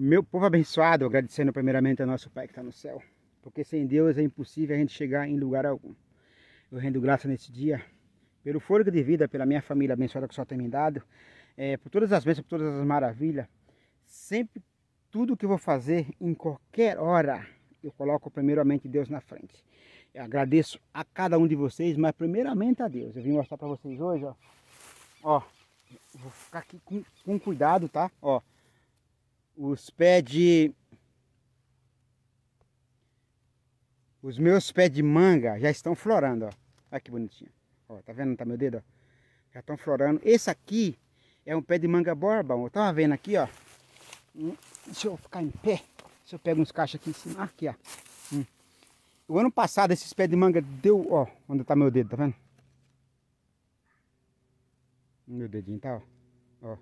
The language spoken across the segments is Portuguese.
Meu povo abençoado, agradecendo primeiramente ao nosso Pai que está no céu, porque sem Deus é impossível a gente chegar em lugar algum. Eu rendo graça nesse dia pelo fôlego de vida, pela minha família abençoada que só tem me dado, é, por todas as bênçãos, por todas as maravilhas. Sempre tudo que eu vou fazer, em qualquer hora, eu coloco primeiramente Deus na frente. Eu agradeço a cada um de vocês, mas primeiramente a Deus. Eu vim mostrar para vocês hoje, ó. Ó, vou ficar aqui com, com cuidado, tá? Ó os pés de... Os meus pés de manga já estão florando, ó. Olha que bonitinho. Ó, tá vendo? Tá meu dedo, ó. Já estão florando. Esse aqui é um pé de manga borba. Eu tava vendo aqui, ó. Hum, deixa eu ficar em pé. Se eu pego uns cachos aqui em cima. Aqui, ó. Hum. O ano passado esses pés de manga deu, ó, onde tá meu dedo, tá vendo? Meu dedinho tá, ó. Ó.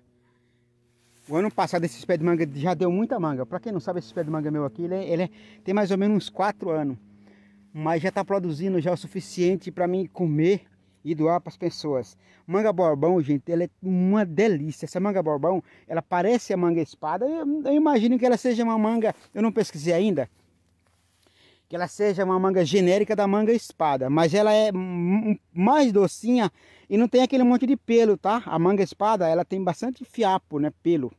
O ano passado esses pés de manga já deu muita manga. Para quem não sabe, esse pé de manga meu aqui, ele, é, ele é, tem mais ou menos uns 4 anos. Mas já está produzindo já o suficiente para mim comer e doar para as pessoas. Manga borbão, gente, ela é uma delícia. Essa manga borbão, ela parece a manga espada. Eu, eu imagino que ela seja uma manga, eu não pesquisei ainda, que ela seja uma manga genérica da manga espada, mas ela é mais docinha e não tem aquele monte de pelo, tá? A manga espada, ela tem bastante fiapo, né, pelo.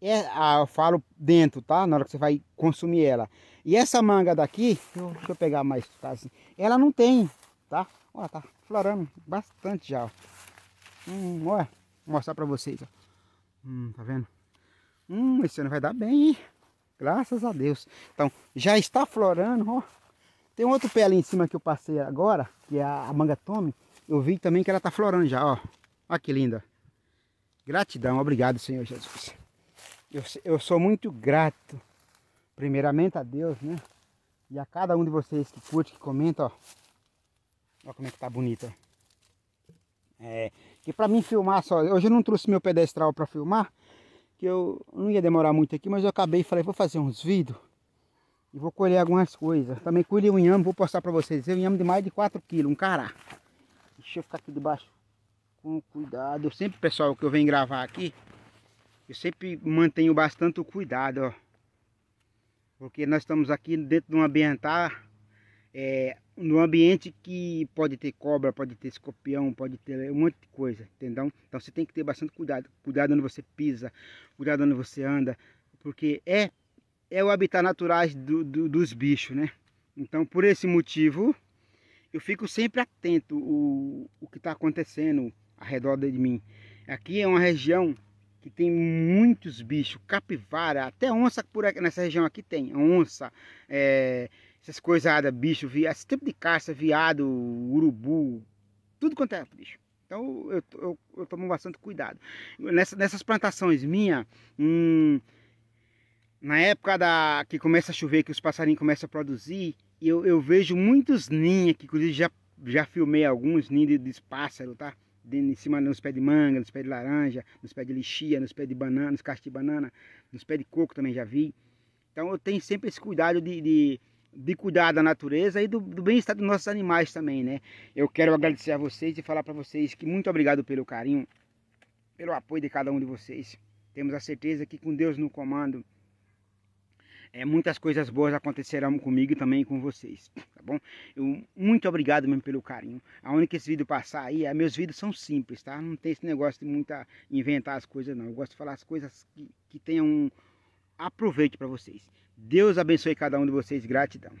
É, ah, eu falo dentro, tá? Na hora que você vai consumir ela. E essa manga daqui, deixa eu pegar mais, tá? Assim, ela não tem, tá? Olha, tá florando bastante já, ó. Hum, vou mostrar pra vocês, ó. Hum, tá vendo? Hum, esse ano vai dar bem, hein? Graças a Deus. Então, já está florando, ó. Tem um outro pé ali em cima que eu passei agora, que é a manga tome. Eu vi também que ela está florando já, ó. Olha que linda. Gratidão, obrigado, Senhor Jesus. Eu, eu sou muito grato, primeiramente a Deus, né? E a cada um de vocês que curte, que comenta, ó. Olha como é que tá bonita É, que para mim filmar só, hoje eu não trouxe meu pedestral para filmar, que eu não ia demorar muito aqui, mas eu acabei e falei, vou fazer uns vídeos e vou colher algumas coisas. Também colhi um inhame, vou postar para vocês. É um inhame de mais de 4 kg, um cará. Deixa eu ficar aqui debaixo com cuidado. Eu sempre, pessoal, que eu venho gravar aqui, eu sempre mantenho bastante o cuidado, ó. Porque nós estamos aqui dentro de um ambientar é, no ambiente que pode ter cobra, pode ter escorpião, pode ter um monte de coisa, entendeu? Então você tem que ter bastante cuidado, cuidado onde você pisa, cuidado onde você anda, porque é é o habitat natural do, do, dos bichos, né? Então por esse motivo eu fico sempre atento o, o que está acontecendo ao redor de mim. Aqui é uma região que tem muitos bichos, capivara, até onça por aqui, nessa região aqui tem onça, é, essas coisas, ah, bicho, vi, esse tipo de caça, viado, urubu, tudo quanto é bicho. Então eu, eu, eu tomo bastante cuidado. Nessa, nessas plantações minhas, hum, na época da, que começa a chover, que os passarinhos começam a produzir, eu, eu vejo muitos ninhos, que inclusive já, já filmei alguns ninhos de, de pássaro, tá? em cima nos pés de manga, nos pés de laranja, nos pés de lixia, nos pés de banana, nos cachos de banana, nos pés de coco também já vi. Então eu tenho sempre esse cuidado de, de, de cuidar da natureza e do, do bem-estar dos nossos animais também, né? Eu quero agradecer a vocês e falar para vocês que muito obrigado pelo carinho, pelo apoio de cada um de vocês. Temos a certeza que com Deus no comando, é, muitas coisas boas acontecerão comigo e também com vocês, tá bom? Eu, muito obrigado mesmo pelo carinho. A única que esse vídeo passar aí, é, meus vídeos são simples, tá? Não tem esse negócio de muita inventar as coisas não. Eu gosto de falar as coisas que, que tenham aproveite para vocês. Deus abençoe cada um de vocês, gratidão.